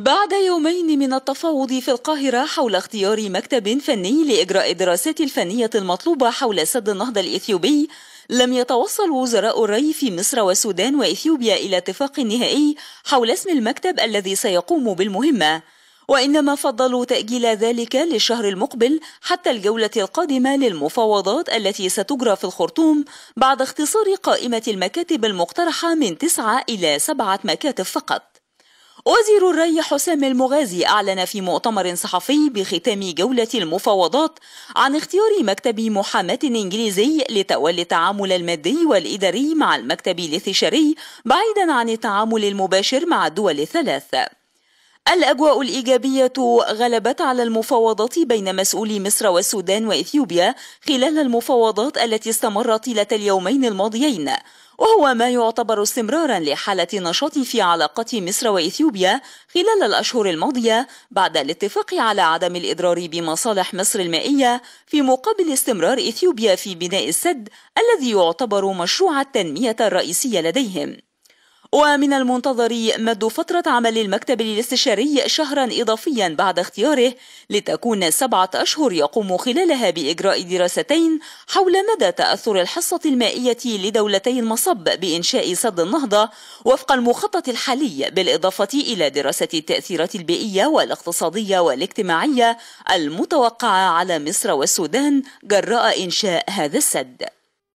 بعد يومين من التفاوض في القاهرة حول اختيار مكتب فني لإجراء الدراسات الفنية المطلوبة حول سد النهضة الإثيوبي لم يتوصل وزراء الري في مصر والسودان وإثيوبيا إلى اتفاق نهائي حول اسم المكتب الذي سيقوم بالمهمة وإنما فضلوا تأجيل ذلك للشهر المقبل حتى الجولة القادمة للمفاوضات التي ستجرى في الخرطوم بعد اختصار قائمة المكاتب المقترحة من تسعة إلى سبعة مكاتب فقط وزير الري حسام المغازي أعلن في مؤتمر صحفي بختام جولة المفاوضات عن اختيار مكتب محاماة إنجليزي لتولي التعامل المادي والإداري مع المكتب الاستشاري بعيدا عن التعامل المباشر مع الدول الثلاث الأجواء الإيجابية غلبت على المفاوضات بين مسؤولي مصر والسودان وإثيوبيا خلال المفاوضات التي استمرت طيلة اليومين الماضيين وهو ما يعتبر استمرارا لحالة نشاط في علاقة مصر وإثيوبيا خلال الأشهر الماضية بعد الاتفاق على عدم الإضرار بمصالح مصر المائية في مقابل استمرار إثيوبيا في بناء السد الذي يعتبر مشروع التنمية الرئيسي لديهم ومن المنتظر مد فترة عمل المكتب الاستشاري شهرا إضافيا بعد اختياره لتكون سبعة أشهر يقوم خلالها بإجراء دراستين حول مدى تأثر الحصة المائية لدولتي المصب بإنشاء سد النهضة وفق المخطط الحالي بالإضافة إلى دراسة التأثيرات البيئية والاقتصادية والاجتماعية المتوقعة على مصر والسودان جراء إنشاء هذا السد